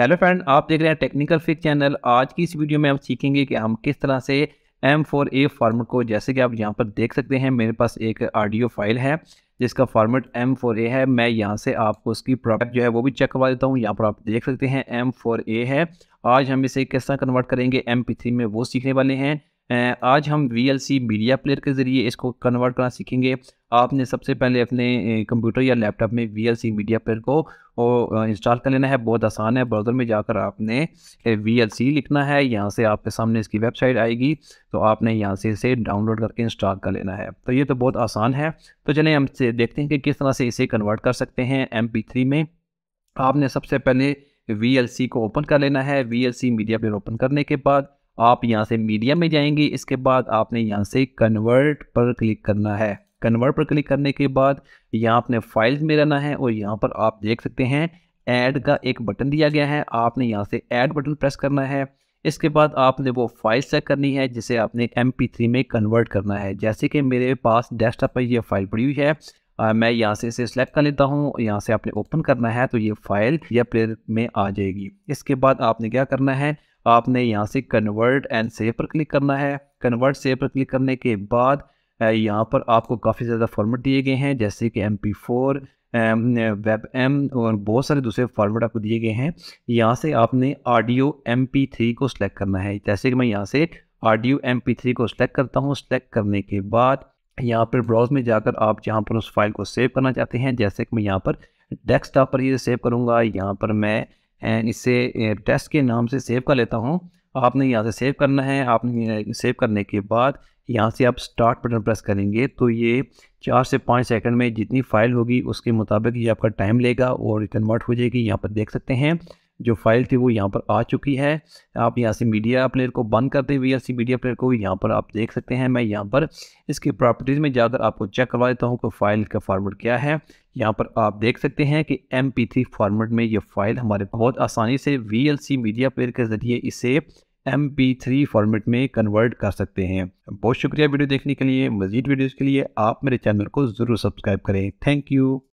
hello friend आप देख रहे हैं टेक्निकल फिक चैनल आज की इस वीडियो में हम सीखेंगे कि हम किस तरह से एम फोर ए फॉर्मेट को जैसे कि आप यहाँ पर देख सकते हैं मेरे पास एक ऑडियो फाइल है जिसका फॉर्मेट एम फोर ए है मैं यहाँ से आपको उसकी प्रोडक्ट जो है वो भी चेक करवा देता हूँ यहाँ पर आप देख सकते हैं एम फोर ए है आज हम इसे किस तरह कन्वर्ट करेंगे एम पी थ्री में वो सीखने वाले हैं आज हम V L C media player के ज़रिए इसको कन्वर्ट करना सीखेंगे आपने सबसे पहले अपने कंप्यूटर या लैपटॉप में V L C media player को इंस्टॉल कर लेना है बहुत आसान है ब्राउज़र में जाकर आपने वी एल सी लिखना है यहाँ से आपके सामने इसकी वेबसाइट आएगी तो आपने यहाँ से इसे डाउनलोड करके इंस्टॉल कर लेना है तो ये तो बहुत आसान है तो चले हम देखते हैं कि किस तरह से इसे कन्वर्ट कर सकते हैं एम पी थ्री में आपने सबसे पहले वी एल सी को ओपन कर लेना है V L C media player open करने के बाद आप यहाँ से मीडिया में जाएंगे इसके बाद आपने यहाँ से कन्वर्ट पर क्लिक करना है कन्वर्ट पर क्लिक करने के बाद यहाँ आपने फाइल्स में रहना है और यहाँ पर आप देख सकते हैं ऐड का एक बटन दिया गया है आपने यहाँ से ऐड बटन प्रेस करना है इसके बाद आपने वो फाइल चेक करनी है जिसे आपने एम में कन्वर्ट करना है जैसे कि मेरे पास डेस्कटॉप पर यह फाइल पड़ी हुई है आ, मैं यहाँ से इसे सेलेक्ट कर लेता हूँ यहाँ से आपने ओपन करना है तो ये फाइल या प्लेयर में आ जाएगी इसके बाद आपने क्या करना है आपने यहाँ से कन्वर्ट एंड सेव पर क्लिक करना है कन्वर्ट सेव पर क्लिक करने के बाद यहाँ पर आपको काफ़ी ज़्यादा फॉर्मेट दिए गए हैं जैसे कि M P four WebM और बहुत सारे दूसरे फॉर्मेट आपको दिए गए हैं यहाँ से आपने ऑडियो एम पी थ्री को सिलेक्ट करना है जैसे कि मैं यहाँ से ऑडियो एम पी थ्री को सिलेक्ट करता हूँ सिलेक्ट करने के बाद यहाँ पर ब्राउज में जाकर आप जहाँ पर उस फाइल को सेव करना चाहते हैं जैसे कि मैं यहाँ पर डेस्कटॉप पर ये सेव करूँगा यहाँ पर मैं इसे डेस्क के नाम से सेव कर लेता हूँ आपने यहाँ से सेव करना है आपने सेव करने के बाद यहाँ से आप स्टार्ट बटन प्रेस करेंगे तो ये चार से पाँच सेकंड में जितनी फाइल होगी उसके मुताबिक ये आपका टाइम लेगा और कन्वर्ट हो जाएगी यहाँ पर देख सकते हैं जो फाइल थी वो यहाँ पर आ चुकी है आप यहाँ से मीडिया प्लेयर को बंद करते हुए सी मीडिया प्लेयर को यहाँ पर आप देख सकते हैं मैं यहाँ पर इसकी प्रॉपर्टीज़ में जाकर आपको चेक करवा देता हूँ कि फाइल का फॉर्मेट क्या है यहाँ पर आप देख सकते हैं कि एम फॉर्मेट में ये फाइल हमारे बहुत आसानी से वी मीडिया प्लेयर के ज़रिए इसे एम पी थ्री फॉर्मेट में कन्वर्ट कर सकते हैं बहुत शुक्रिया वीडियो देखने के लिए मजीद वीडियोज़ के लिए आप मेरे चैनल को ज़रूर सब्सक्राइब करें थैंक यू